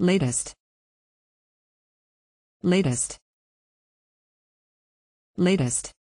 latest latest latest